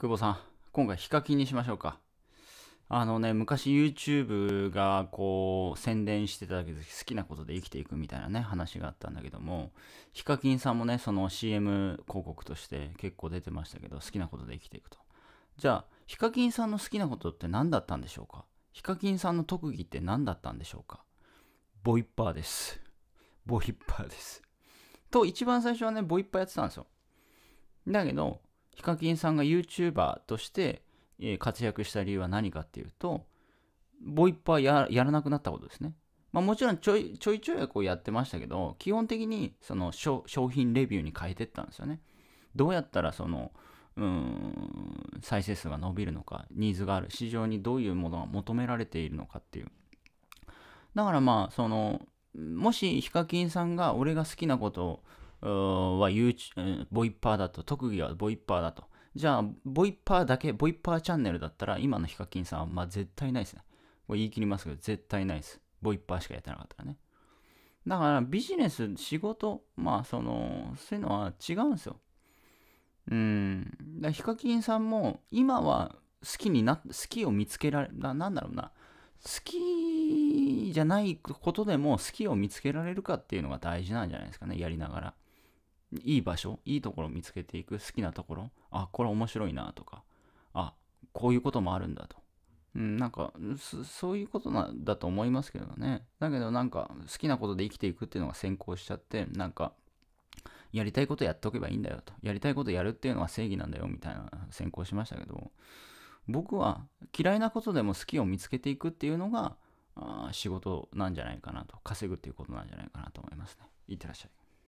久保さん、今回ヒカキンにしましょうか。あのね、昔 YouTube がこう宣伝してたけで好きなことで生きていくみたいなね、話があったんだけども、ヒカキンさんもね、その CM 広告として結構出てましたけど、好きなことで生きていくと。じゃあ、ヒカキンさんの好きなことって何だったんでしょうかヒカキンさんの特技って何だったんでしょうかボイッパーです。ボイッパーです。と、一番最初はね、ボイッパーやってたんですよ。だけど、ヒカキンさんが YouTuber として活躍した理由は何かっていうと、ボイパはやらなくなったことですね。まあ、もちろんちょいちょいちょいこうやってましたけど、基本的にその商品レビューに変えてったんですよね。どうやったらその、うーん、再生数が伸びるのか、ニーズがある、市場にどういうものが求められているのかっていう。だからまあ、その、もしヒカキンさんが俺が好きなことをは YouTube、ボイパーだと、特技はボイパーだと。じゃあ、ボイパーだけ、ボイパーチャンネルだったら、今のヒカキンさんは、まあ、絶対ないですね。これ言い切りますけど、絶対ないです。ボイパーしかやってなかったらね。だから、ビジネス、仕事、まあ、その、そういうのは違うんですよ。うん。だヒカキンさんも、今は好きにな、好きを見つけられ、ななんだろうな。好きじゃないことでも好きを見つけられるかっていうのが大事なんじゃないですかね、やりながら。いい場所、いいところを見つけていく、好きなところ、あ、これ面白いなとか、あ、こういうこともあるんだと。うん、なんかそういうことなんだと思いますけどね。だけどなんか好きなことで生きていくっていうのが先行しちゃって、なんかやりたいことやっておけばいいんだよと。やりたいことやるっていうのは正義なんだよみたいな先行しましたけど、僕は嫌いなことでも好きを見つけていくっていうのがあ仕事なんじゃないかなと。稼ぐっていうことなんじゃないかなと思いますね。いってらっしゃい。